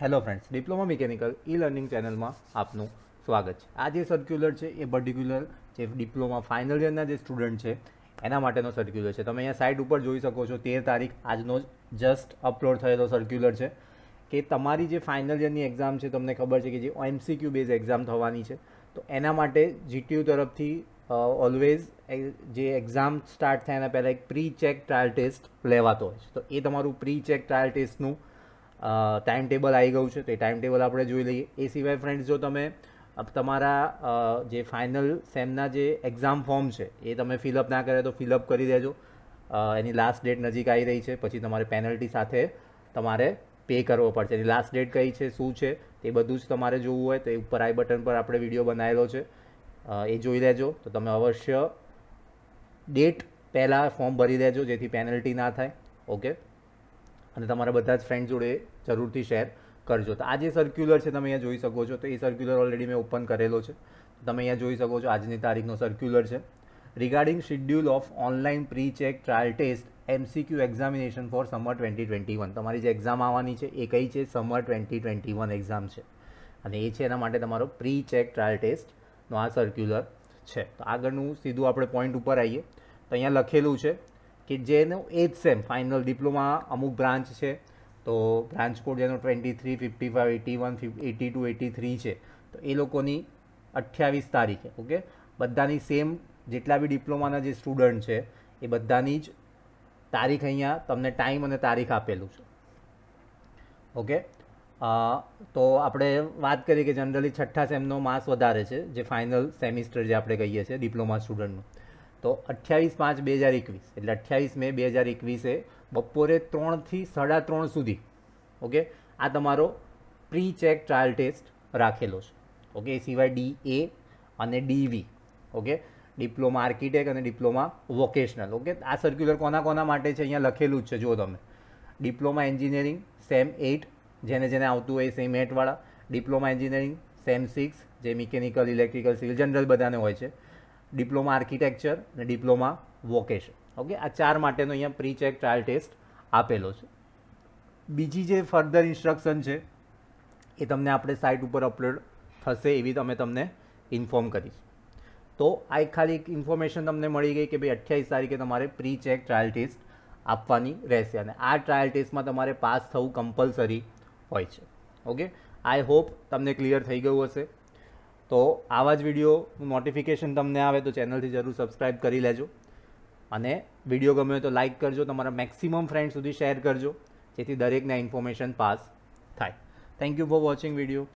hello friends diploma mechanical E learning ચેનલમાં આપનું સ્વાગત છે આ જે સર્ક્યુલર છે એ પર્ટિક્યુલર જે ડિપ્લોમા ફાઇનલ યરના જે સ્ટુડન્ટ છે એના માટેનો સર્ક્યુલર છે તમે અહીંયા સાઇટ ઉપર જોઈ શકો છો તેર તારીખ આજનો જસ્ટ અપલોડ થયેલો સર્ક્યુલર છે કે તમારી જે ફાઇનલ યરની એક્ઝામ છે તમને ખબર છે કે જે એમસીક્યુ બેઝ એક્ઝામ થવાની છે તો એના માટે જીટીયુ તરફથી ઓલવેઝ જે એક્ઝામ સ્ટાર્ટ થાય એના પહેલાં એક પ્રી ચેક ટ્રાયલ ટેસ્ટ લેવાતો હોય છે તો એ તમારું પ્રી ચેક ટ્રાયલ ટેસ્ટનું ટાઈમ ટેબલ આવી ગયું છે તો એ ટાઈમ ટેબલ આપણે જોઈ લઈએ એ સિવાય ફ્રેન્ડ્સ જો તમે તમારા જે ફાઇનલ સેમના જે એક્ઝામ ફોર્મ છે એ તમે ફિલઅપ ના કરે તો ફિલઅપ કરી દેજો એની લાસ્ટ ડેટ નજીક આવી રહી છે પછી તમારે પેનલ્ટી સાથે તમારે પે કરવો પડશે એની લાસ્ટ ડેટ કઈ છે શું છે તે બધું જ તમારે જોવું હોય તો એ ઉપર આઈ બટન પર આપણે વિડીયો બનાવેલો છે એ જોઈ લેજો તો તમે અવશ્ય ડેટ પહેલાં ફોર્મ ભરી દેજો જેથી પેનલ્ટી ના થાય ઓકે અને તમારા બધા જ ફ્રેન્ડ જોડે જરૂરથી શેર કરજો તો આ જે સર્ક્યુલર છે તમે અહીંયા જોઈ શકો છો તો એ સર્ક્યુલર ઓલરેડી મેં ઓપન કરેલો છે તમે અહીંયા જોઈ શકો છો આજની તારીખનો સર્ક્યુલર છે regarding schedule of online pre check trial test MCQ examination for summer twenty twenty one તમારી જે એક્ઝામ આવવાની છે એ કઈ છે summer twenty twenty one exam છે અને એ છે એના માટે તમારો પ્રી ચેક ટ્રાયલ ટેસ્ટનો આ સર્ક્યુલર છે તો આગળનું સીધું આપણે પોઈન્ટ ઉપર આવીએ તો અહીંયા લખેલું છે કે જેનું એજ સેમ ફાઇનલ ડિપ્લોમા અમુક બ્રાન્ચ છે તો બ્રાન્ચ કોડ જેનો twenty three fifty five eighty one eighty two eighty three છે તો એ લોકોની અઠ્યાવીસ તારીખે ઓકે બધાની સેમ જેટલા બી ડિપ્લોમાના જે સ્ટુડન્ટ છે એ બધાની જ તારીખ અહીંયા તમને ટાઈમ અને તારીખ આપેલું છે ઓકે તો આપણે વાત કરીએ કે જનરલી છઠ્ઠા સેમનો માસ વધારે છે જે ફાઇનલ સેમિસ્ટર જે આપણે કહીએ છીએ ડિપ્લોમા સ્ટુડન્ટનું તો અઠ્યાવીસ પાંચ બે હજાર એકવીસ એટલે અઠ્યાવીસ મે બે હજાર એકવીસે બપોરે ત્રણથી સાડા ત્રણ સુધી ઓકે આ તમારો પ્રી ચેક ટ્રાયલ ટેસ્ટ રાખેલો છે ઓકે એ સિવાય ડી એ અને ડીવી ઓકે ડિપ્લોમા આર્કિટેક્ટ અને ડિપ્લોમા વોકેશનલ ઓકે આ સર્ક્યુલર કોના કોના માટે છે અહીંયા લખેલું જ છે જો તમે ડિપ્લોમા એન્જિનિયરિંગ સેમ એઇટ જેને જેને આવતું હોય સેમ એટવાળા ડિપ્લોમા એન્જિનિયરિંગ સેમ સિક્સ જે મિકેનિકલ ઇલેક્ટ્રિકલ સિવિલ જનરલ બધાને હોય છે ડિપ્લોમા આર્કિટેક્ચર અને ડિપ્લોમા વોકેશન ઓકે આ ચાર માટેનો અહીંયા પ્રી ચેક ટ્રાયલ ટેસ્ટ આપેલો છે બીજી જે ફર્ધર ઇન્સ્ટ્રક્શન છે એ તમને આપણે સાઇટ ઉપર અપલોડ થશે એવી અમે તમને ઇન્ફોર્મ કરીશું તો આ એક ખાલી એક ઇન્ફોર્મેશન તમને મળી ગઈ કે ભાઈ અઠ્યાવીસ તારીખે તમારે પ્રી ચેક ટ્રાયલ ટેસ્ટ આપવાની રહેશે અને આ ટ્રાયલ ટેસ્ટમાં તમારે પાસ થવું કમ્પલસરી હોય છે ઓકે આઈ હોપ તમને ક્લિયર થઈ ગયું હશે તો આવા જ વિડીયો નોટિફિકેશન તમને આવે તો ચેનલથી જરૂર સબસ્ક્રાઈબ કરી લેજો અને વિડીયો ગમે તો લાઇક કરજો તમારા મેક્સિમમ ફ્રેન્ડ સુધી શેર કરજો જેથી દરેકને ઇન્ફોર્મેશન પાસ થાય thank you for watching video